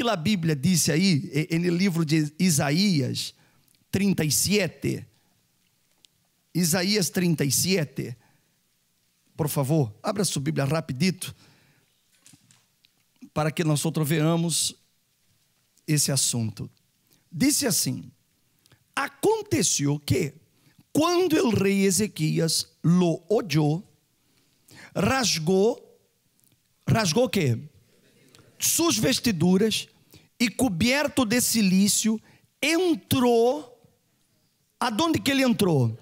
aquilo a Bíblia disse aí, no livro de Isaías 37. Isaías 37. Por favor, abra sua Bíblia rapidito, para que nós outro veamos esse assunto. Disse assim: Aconteceu que, quando o rei Ezequias lo odiou, rasgou, rasgou o quê? suas vestiduras e coberto de silício, entrou. Aonde que ele entrou?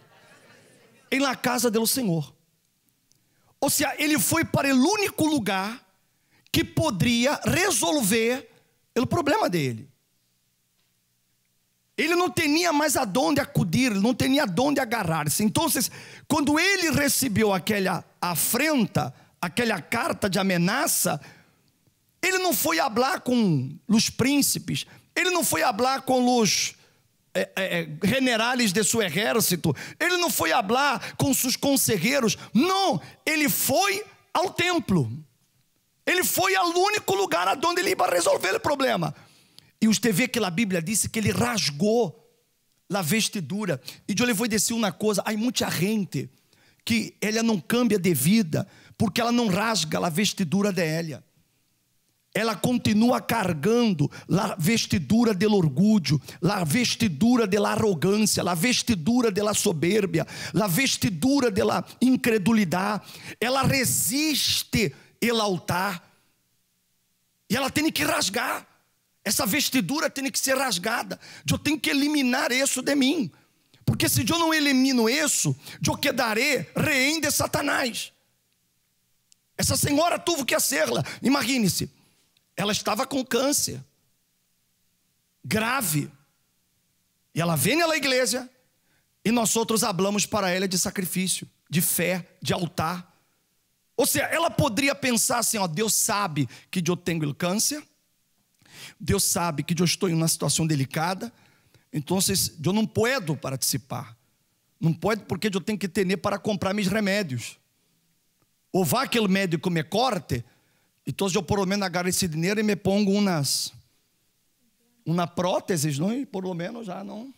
Em la casa do Senhor. Ou seja, ele foi para o único lugar que poderia resolver o problema dele. Ele não tinha mais aonde acudir, não tinha aonde agarrar-se. Então, quando ele recebeu aquela afrenta, aquela carta de ameaça, ele não foi falar com os príncipes, ele não foi falar com os é, é, é, generais de seu exército, ele não foi falar com seus conselheiros, não, ele foi ao templo. Ele foi ao único lugar aonde ele ia resolver o problema. E você vê que a Bíblia disse que ele rasgou a vestidura. E de lhe vou descer uma coisa: há muita gente que ela não cambia de vida porque ela não rasga a vestidura de Elia ela continua cargando a vestidura del orgulho, a vestidura da arrogância, a vestidura da soberbia, a vestidura da incredulidade. Ela resiste el altar e ela tem que rasgar. Essa vestidura tem que ser rasgada. Eu tenho que eliminar isso de mim. Porque se eu não elimino isso, eu quedarei rei de Satanás. Essa senhora tuvo que acerla. Imagine-se, ela estava com câncer grave. E ela vem à igreja e nós outros hablamos para ela de sacrifício, de fé, de altar. Ou seja, ela poderia pensar assim: ó, Deus sabe que eu tenho câncer, Deus sabe que eu estou em uma situação delicada, então eu não posso participar. Não pode porque eu tenho que ter para comprar meus remédios. Ou vá aquele médico me corte, Entonces yo por lo menos agarro ese dinero y me pongo unas, unas próteses, ¿no? Y por lo menos já não.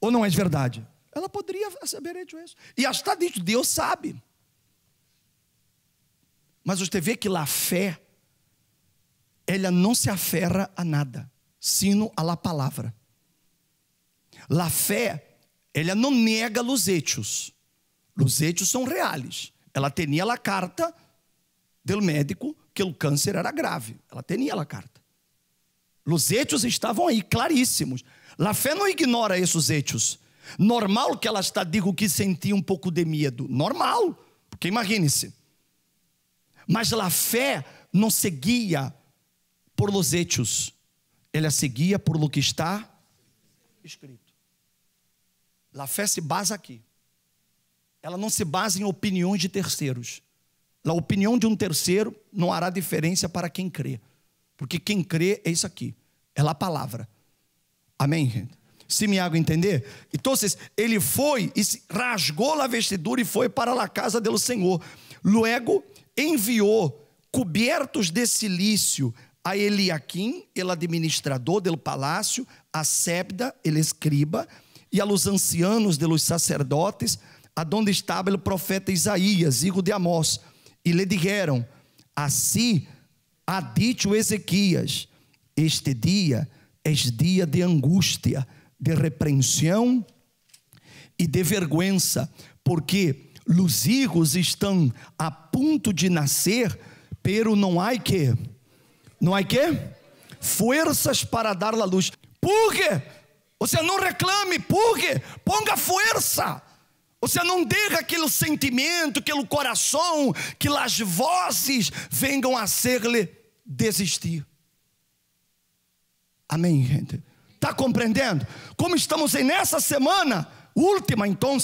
Ou não é verdade? Ela poderia saber isso. É e está dito, Deus sabe. Mas você vê que lá a fé, ela não se aferra a nada, sino a la palavra. La fé, ela não nega os hechos. Os hechos são reais. Ela tinha a carta do médico que o câncer era grave. Ela tinha a carta. Os hechos estavam aí, claríssimos. La fé não ignora esses hechos. Normal que ela está, digo que sentia um pouco de medo. Normal, porque imagine-se. Mas La fé não seguia por los ela seguia por lo que está escrito. La fé se base aqui. Ela não se base em opiniões de terceiros. A opinião de um terceiro não hará diferença para quem crê. Porque quem crê é isso aqui. É a palavra. Amém, gente? Se me hago entender? Então, ele foi e rasgou a vestidura e foi para a casa do Senhor. Luego enviou cobertos de silício a Eliaquim, el administrador do palácio, a Sebda, ele escriba, e a los ancianos de los sacerdotes, aonde estava o profeta Isaías, hijo de Amós e lhe dijeron, Assim ha dito Ezequias: este dia é dia de angústia, de repreensão e de vergonha, porque os hijos estão a ponto de nascer, pero não há que, não há que, forças para dar a luz. Por quê? Você não reclame, por quê? Ponga força você não deixa aquele sentimento, aquele coração, que as vozes venham a ser-lhe desistir. Amém, gente? Está compreendendo? Como estamos nessa semana, última então,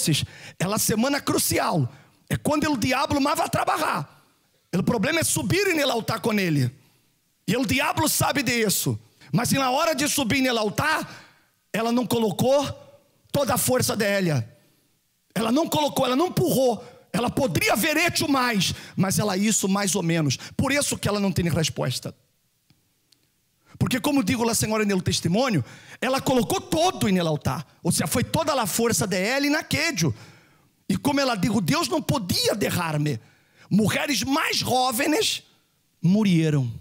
ela é semana crucial. É quando o diabo mais vai trabalhar. O problema é subir no altar com ele. E o diabo sabe disso. Mas na hora de subir no altar, ela não colocou toda a força dela. Ela não colocou, ela não empurrou. Ela poderia ver etio mais, mas ela isso mais ou menos. Por isso que ela não tem resposta. Porque, como digo lá, Senhora, no testemunho, ela colocou todo em altar. Ou seja, foi toda a força dela e na queijo. E como ela digo, Deus não podia derrar-me. Mulheres mais jovens morreram.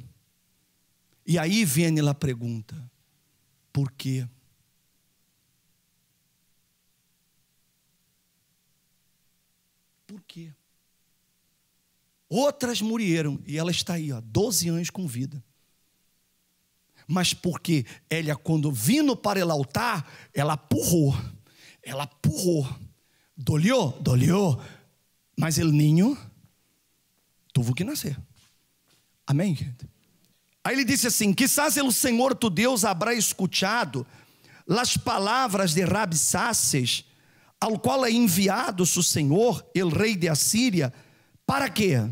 E aí vem a pergunta: por quê? quê? Outras morreram e ela está aí, ó, 12 anos com vida. Mas porque ela, quando vindo para o altar, ela apurrou, ela apurrou. Dolhou, dolhou, mas el ninho tuvo que nascer. Amém? Aí ele disse assim: Quizás o Senhor tu Deus habrá escutado las palavras de Rabsaces, ao qual é enviado o Senhor, o rei de Assíria, para quê?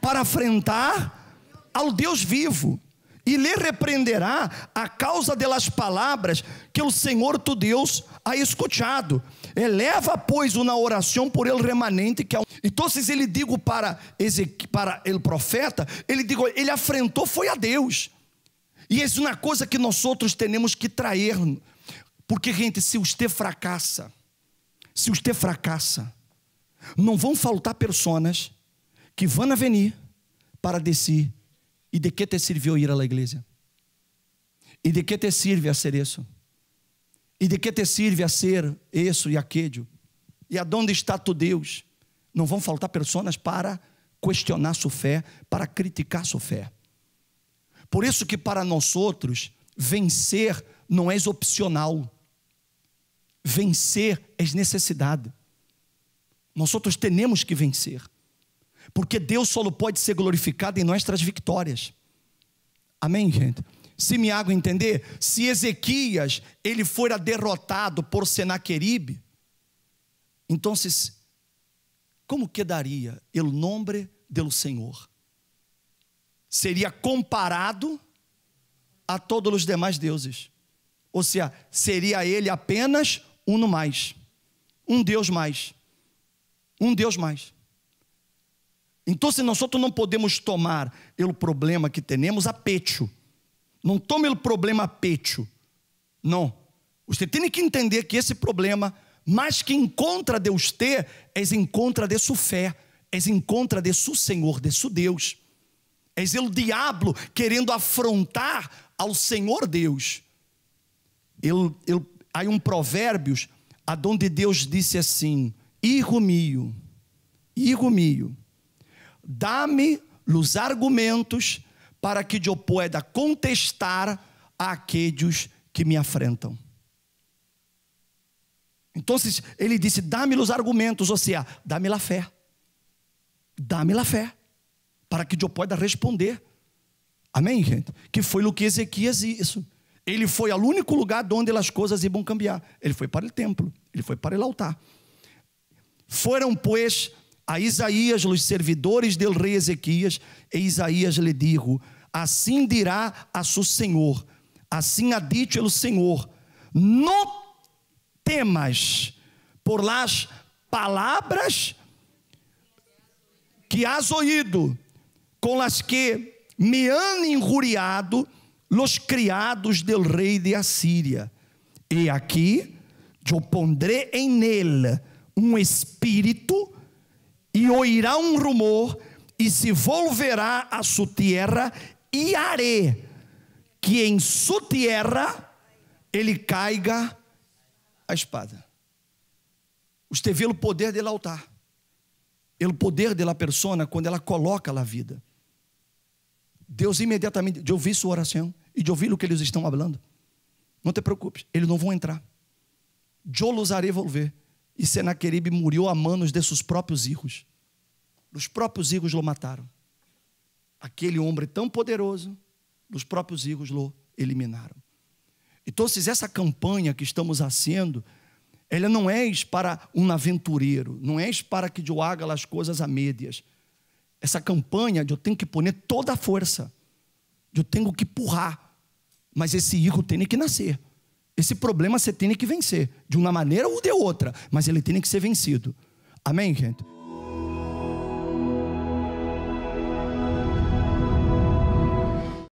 Para enfrentar ao Deus vivo e lhe repreenderá a causa delas palavras que o Senhor tu Deus ha escutado. Eleva, pois, uma oração por ele remanente que há. Então, se ele digo para Ezequiel, para ele profeta, ele digo, ele afrentou foi a Deus. E isso é uma coisa que nós outros temos que trair. Porque, gente, se você fracassa, se os te fracassa, não vão faltar pessoas que vão venir para descer e de que te serviu ir à igreja? E de que te serve a ser isso? E de que te serve a ser isso e aquello? E aonde está tu Deus? Não vão faltar pessoas para questionar sua fé, para criticar sua fé. Por isso que para nós outros vencer não é opcional vencer as necessidades. Nós outros temos que vencer. Porque Deus só pode ser glorificado em nossas vitórias. Amém, gente? Se me hago entender, se Ezequias ele fora derrotado por Senaqueribe, então como quedaria o nome do Senhor? Seria comparado a todos os demais deuses. Ou seja, seria ele apenas uno mais, um Deus mais, um Deus mais. Então, se nós não podemos tomar o problema que temos a pecho, não tome o problema a pecho, não. Você tem que entender que esse problema, mais que em contra Deus ter, é em de sua fé, é em de seu Senhor, de seu Deus. É o diabo querendo afrontar ao Senhor Deus. ele há um provérbios aonde Deus disse assim: Irro meu, hijo meu, dá-me os argumentos para que eu pueda contestar a aqueles que me afrentam. Então ele disse: Dá-me os argumentos, ou seja, dá-me a fé. Dá-me a fé, para que eu possa responder. Amém, gente? Que foi o que Ezequias isso. Ele foi ao único lugar onde as coisas iam cambiar. Ele foi para o templo, ele foi para o altar. Foram, pois, a Isaías, os servidores do rei Ezequias, e Isaías lhe dijo: Assim dirá a seu Senhor, assim ha dito o Senhor: Não temas por las palavras que has ouído, com las que me han injuriado, los criados del rei de Assíria. E aqui, eu pondré em nele um espírito, e oirá um rumor, e se volverá a sua terra, e haré que em sua terra ele caiga a espada. Você vê o poder dela altar, o poder dela persona quando ela coloca a vida. Deus imediatamente, eu ouvi sua oração e de ouvir o que eles estão falando. Não te preocupes, eles não vão entrar. Eu os haré volver. E Senaqueribe muriu a manos de seus próprios irmãos. Os próprios irmãos lo mataram. Aquele homem tão poderoso, os próprios irmãos lo eliminaram. Então, essa campanha que estamos fazendo, ela não é para um aventureiro, não é para que eu haga as coisas a médias. Essa campanha, eu tenho que pôr toda a força eu tenho que empurrar. Mas esse ícone tem que nascer. Esse problema você tem que vencer, de uma maneira ou de outra, mas ele tem que ser vencido. Amém, gente?